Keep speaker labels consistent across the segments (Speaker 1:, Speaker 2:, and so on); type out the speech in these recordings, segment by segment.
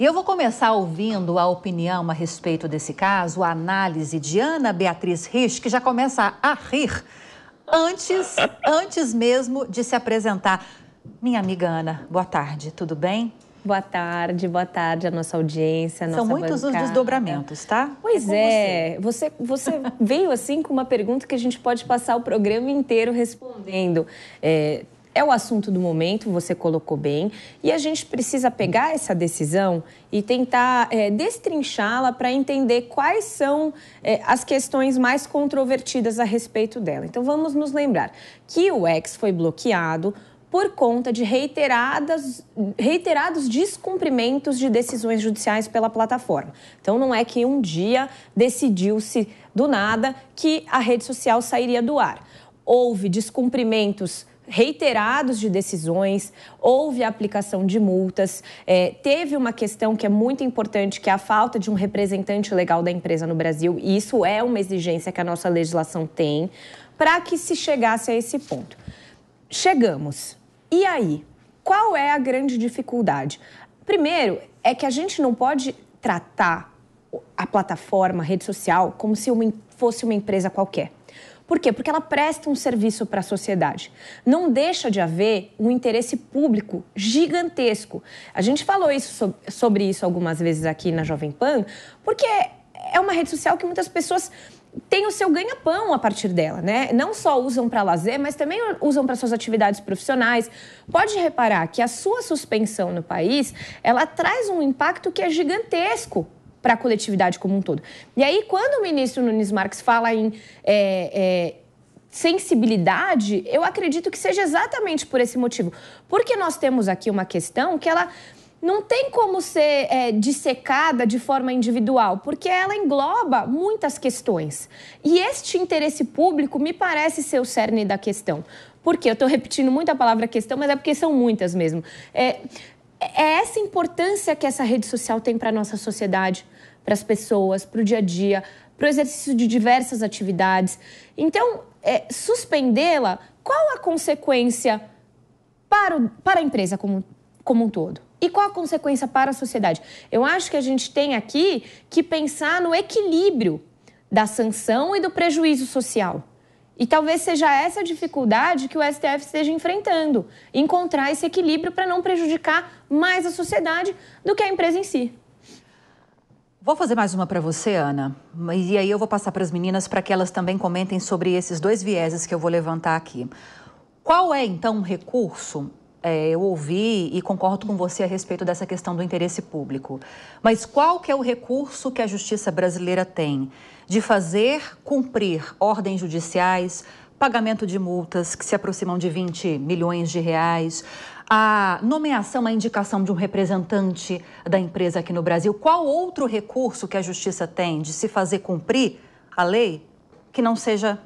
Speaker 1: E eu vou começar ouvindo a opinião a respeito desse caso, a análise de Ana Beatriz Rich, que já começa a rir antes, antes mesmo de se apresentar. Minha amiga Ana, boa tarde, tudo bem? Boa tarde, boa
Speaker 2: tarde à nossa audiência. À nossa São muitos bancada. os desdobramentos, tá? Pois é, é. Você, você, veio assim com uma pergunta que a gente pode passar o programa inteiro respondendo. É, é o assunto do momento, você colocou bem, e a gente precisa pegar essa decisão e tentar é, destrinchá-la para entender quais são é, as questões mais controvertidas a respeito dela. Então vamos nos lembrar que o ex foi bloqueado por conta de reiteradas, reiterados descumprimentos de decisões judiciais pela plataforma. Então, não é que um dia decidiu-se do nada que a rede social sairia do ar. Houve descumprimentos reiterados de decisões, houve a aplicação de multas, é, teve uma questão que é muito importante, que é a falta de um representante legal da empresa no Brasil, e isso é uma exigência que a nossa legislação tem, para que se chegasse a esse ponto. Chegamos. E aí? Qual é a grande dificuldade? Primeiro, é que a gente não pode tratar a plataforma, a rede social, como se uma, fosse uma empresa qualquer. Por quê? Porque ela presta um serviço para a sociedade. Não deixa de haver um interesse público gigantesco. A gente falou isso, sobre isso algumas vezes aqui na Jovem Pan, porque é uma rede social que muitas pessoas tem o seu ganha-pão a partir dela, né? Não só usam para lazer, mas também usam para suas atividades profissionais. Pode reparar que a sua suspensão no país, ela traz um impacto que é gigantesco para a coletividade como um todo. E aí, quando o ministro Nunes Marques fala em é, é, sensibilidade, eu acredito que seja exatamente por esse motivo. Porque nós temos aqui uma questão que ela não tem como ser é, dissecada de forma individual, porque ela engloba muitas questões. E este interesse público me parece ser o cerne da questão. Por Eu estou repetindo muito a palavra questão, mas é porque são muitas mesmo. É, é essa importância que essa rede social tem para a nossa sociedade, para as pessoas, para o dia a dia, para o exercício de diversas atividades. Então, é, suspendê-la, qual a consequência para, o, para a empresa como, como um todo? E qual a consequência para a sociedade? Eu acho que a gente tem aqui que pensar no equilíbrio da sanção e do prejuízo social. E talvez seja essa dificuldade que o STF esteja enfrentando, encontrar esse equilíbrio para não prejudicar mais a sociedade do que a empresa em si.
Speaker 1: Vou fazer mais uma para você, Ana. E aí eu vou passar para as meninas para que elas também comentem sobre esses dois vieses que eu vou levantar aqui. Qual é então o recurso é, eu ouvi e concordo com você a respeito dessa questão do interesse público. Mas qual que é o recurso que a justiça brasileira tem de fazer cumprir ordens judiciais, pagamento de multas que se aproximam de 20 milhões de reais, a nomeação, a indicação de um representante da empresa aqui no Brasil? Qual outro recurso que a justiça tem de se fazer cumprir a lei que não seja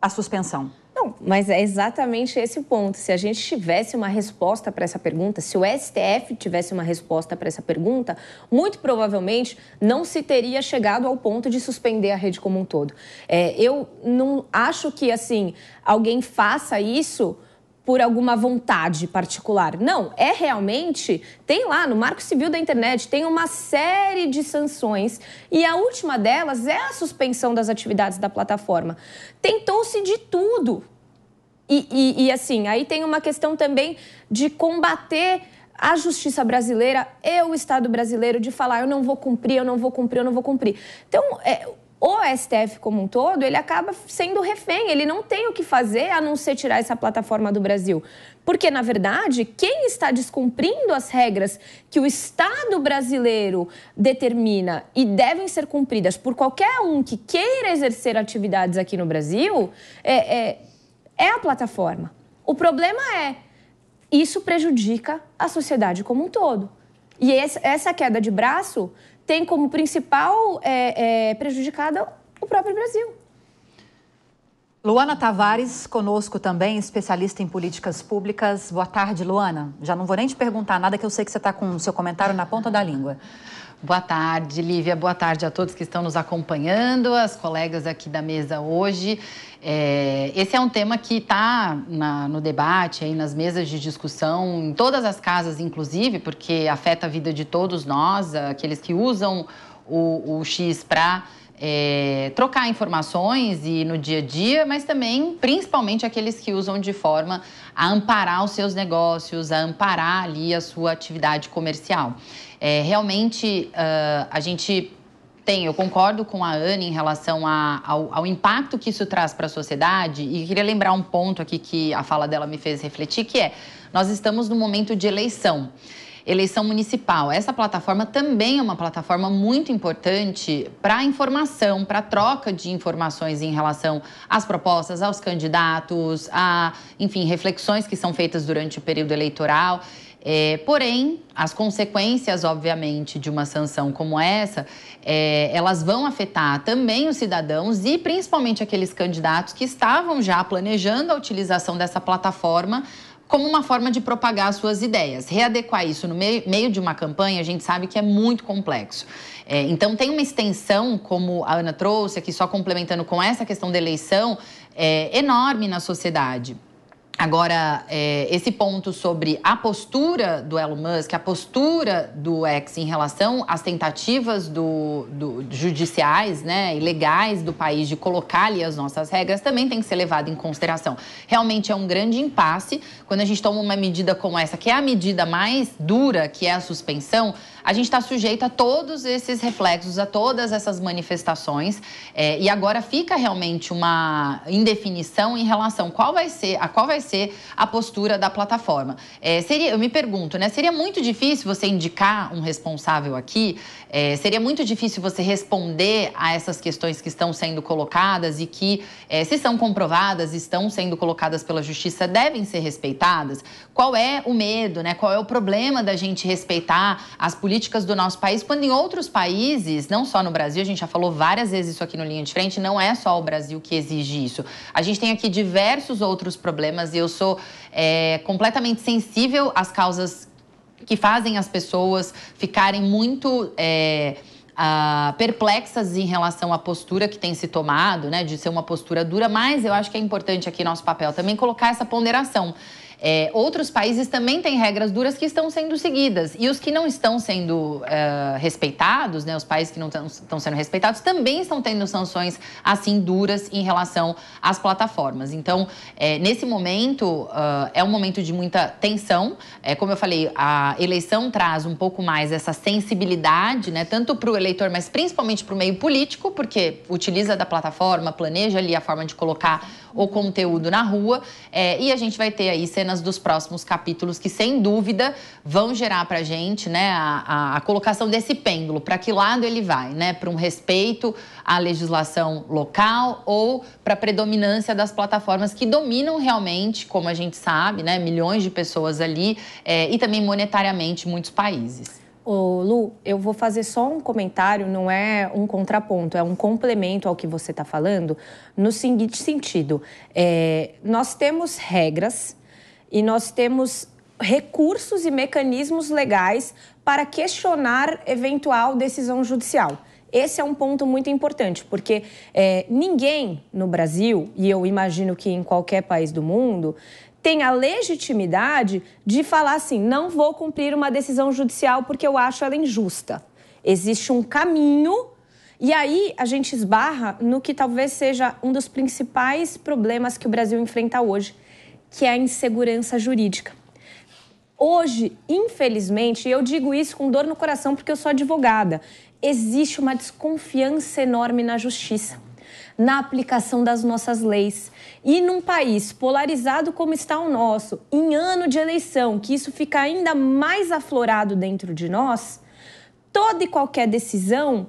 Speaker 1: a suspensão?
Speaker 2: mas é exatamente esse o ponto. Se a gente tivesse uma resposta para essa pergunta, se o STF tivesse uma resposta para essa pergunta, muito provavelmente não se teria chegado ao ponto de suspender a rede como um todo. É, eu não acho que assim alguém faça isso por alguma vontade particular. Não, é realmente. Tem lá no Marco Civil da Internet, tem uma série de sanções e a última delas é a suspensão das atividades da plataforma. Tentou-se de tudo e, e, e, assim, aí tem uma questão também de combater a justiça brasileira e o Estado brasileiro de falar eu não vou cumprir, eu não vou cumprir, eu não vou cumprir. Então, é, o STF como um todo, ele acaba sendo refém, ele não tem o que fazer a não ser tirar essa plataforma do Brasil. Porque, na verdade, quem está descumprindo as regras que o Estado brasileiro determina e devem ser cumpridas por qualquer um que queira exercer atividades aqui no Brasil, é, é é a plataforma. O problema é isso prejudica a sociedade como um todo. E essa queda de braço tem como principal é, é, prejudicada o próprio Brasil.
Speaker 1: Luana Tavares, conosco também, especialista em políticas públicas. Boa tarde, Luana. Já não vou nem te perguntar nada, que eu sei que você está com o seu comentário na ponta da língua.
Speaker 3: Boa tarde, Lívia. Boa tarde a todos que estão nos acompanhando, as colegas aqui da mesa hoje. É, esse é um tema que está no debate, aí nas mesas de discussão, em todas as casas, inclusive, porque afeta a vida de todos nós, aqueles que usam o, o X para é, trocar informações e no dia a dia, mas também, principalmente, aqueles que usam de forma a amparar os seus negócios, a amparar ali a sua atividade comercial. É, realmente, uh, a gente tem, eu concordo com a Anne em relação a, ao, ao, impacto que isso traz para a sociedade. E queria lembrar um ponto aqui que a fala dela me fez refletir, que é nós estamos num momento de eleição eleição municipal. Essa plataforma também é uma plataforma muito importante para informação, para troca de informações em relação às propostas, aos candidatos, a, enfim, reflexões que são feitas durante o período eleitoral. É, porém, as consequências, obviamente, de uma sanção como essa, é, elas vão afetar também os cidadãos e principalmente aqueles candidatos que estavam já planejando a utilização dessa plataforma como uma forma de propagar suas ideias. Readequar isso no meio, meio, de uma campanha, a gente sabe que é muito complexo. É, então, tem uma extensão, como a Ana trouxe aqui, só complementando com essa questão da eleição, é, enorme na sociedade. Agora, é, esse ponto sobre a postura do Elon Musk, a postura do ex em relação às tentativas do, do, judiciais né, do país de colocar ali as nossas regras também tem que ser levado em consideração. Realmente é um grande impasse quando a gente toma uma medida como essa, que é a medida mais dura, que é a suspensão a gente está sujeito a todos esses reflexos, a todas essas manifestações. É, e agora fica realmente uma indefinição em relação qual vai ser, a qual vai ser a postura da plataforma. É, seria, eu me pergunto, né? Seria muito difícil você indicar um responsável aqui? É, seria muito difícil você responder a essas questões que estão sendo colocadas e que, é, se são comprovadas, estão sendo colocadas pela justiça, devem ser respeitadas? Qual é o medo, né? Qual é o problema da gente respeitar as políticas? políticas do nosso país, quando em outros países, não só no Brasil, a gente já falou várias vezes isso aqui no Linha de Frente, não é só o Brasil que exige isso. A gente tem aqui diversos outros problemas e eu sou é, completamente sensível às causas que fazem as pessoas ficarem muito. É, Uh, perplexas em relação à postura que tem se tomado, né, de ser uma postura dura, mas eu acho que é importante aqui nosso papel também colocar essa ponderação. É, outros países também têm regras duras que estão sendo seguidas. E os que não estão sendo é, respeitados, né, os países que não estão sendo respeitados, também estão tendo sanções assim duras em relação às plataformas. Então, é, nesse momento, uh, é um momento de muita tensão. É, como eu falei, a eleição traz um pouco mais essa sensibilidade, né, tanto para o eleitor, mas principalmente para o meio político, porque utiliza da plataforma, planeja ali a forma de colocar o conteúdo na rua. É, e a gente vai ter aí cenas cenas dos próximos capítulos que, sem dúvida, vão gerar para a gente né, a, a, colocação desse pêndulo, para que lado ele vai, né? Para um respeito à legislação local ou para a predominância das plataformas que dominam realmente, como a gente sabe, né, milhões de pessoas ali é, e também monetariamente muitos países.
Speaker 2: Ô, Lu, eu vou fazer só um comentário, não é um contraponto, é um complemento ao que você está falando, no seguinte sentido: é, nós temos regras e nós temos recursos e mecanismos legais para questionar eventual decisão judicial. Esse é um ponto muito importante, porque é, ninguém no Brasil, e eu imagino que em qualquer país do mundo, tem a legitimidade de falar assim: não vou cumprir uma decisão judicial porque eu acho ela injusta. Existe um caminho e aí a gente esbarra no que talvez seja um dos principais problemas que o Brasil enfrenta hoje, que é a insegurança jurídica. Hoje, infelizmente, eu digo isso com dor no coração porque eu sou advogada, existe uma desconfiança enorme na justiça, na aplicação das nossas leis. E num país polarizado como está o nosso, em ano de eleição, que isso fica ainda mais aflorado dentro de nós, toda e qualquer decisão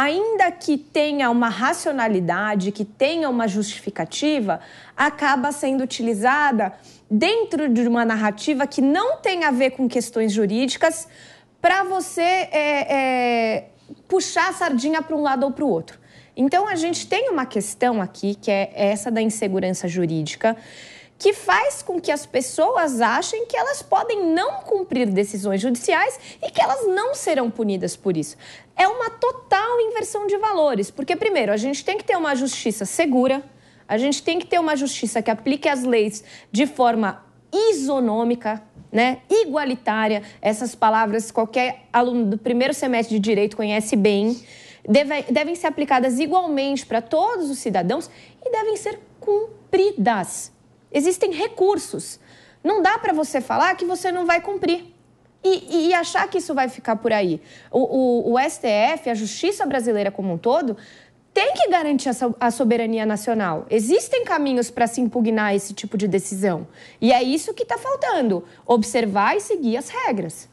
Speaker 2: ainda que tenha uma racionalidade, que tenha uma justificativa, acaba sendo utilizada dentro de uma narrativa que não tem a ver com questões jurídicas para você é, é, puxar a sardinha para um lado ou para o outro. Então, a gente tem uma questão aqui, que é essa da insegurança jurídica, que faz com que as pessoas achem que elas podem não cumprir decisões judiciais e que elas não serão punidas por isso. É uma total inversão de valores, porque, primeiro, a gente tem que ter uma justiça segura, a gente tem que ter uma justiça que aplique as leis de forma isonômica, né? igualitária. Essas palavras qualquer aluno do primeiro semestre de direito conhece bem. Deve, devem ser aplicadas igualmente para todos os cidadãos e devem ser cumpridas. Existem recursos. Não dá para você falar que você não vai cumprir. E, e, achar que isso vai ficar por aí. O, o, o, STF, a justiça brasileira como um todo, tem que garantir a, soberania nacional. Existem caminhos para se impugnar esse tipo de decisão. E é isso que está faltando: observar e seguir as regras.